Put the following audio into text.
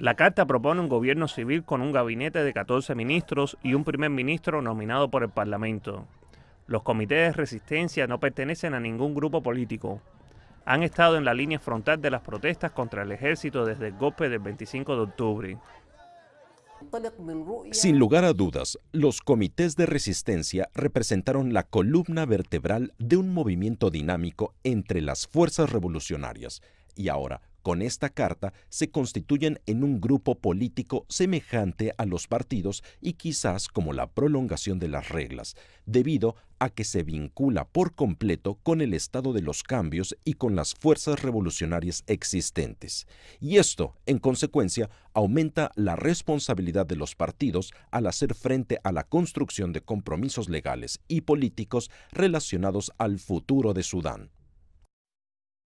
La carta propone un gobierno civil con un gabinete de 14 ministros y un primer ministro nominado por el Parlamento. Los comités de resistencia no pertenecen a ningún grupo político. Han estado en la línea frontal de las protestas contra el ejército desde el golpe del 25 de octubre. Sin lugar a dudas, los comités de resistencia representaron la columna vertebral de un movimiento dinámico entre las fuerzas revolucionarias y ahora con esta carta se constituyen en un grupo político semejante a los partidos y quizás como la prolongación de las reglas, debido a que se vincula por completo con el estado de los cambios y con las fuerzas revolucionarias existentes. Y esto, en consecuencia, aumenta la responsabilidad de los partidos al hacer frente a la construcción de compromisos legales y políticos relacionados al futuro de Sudán.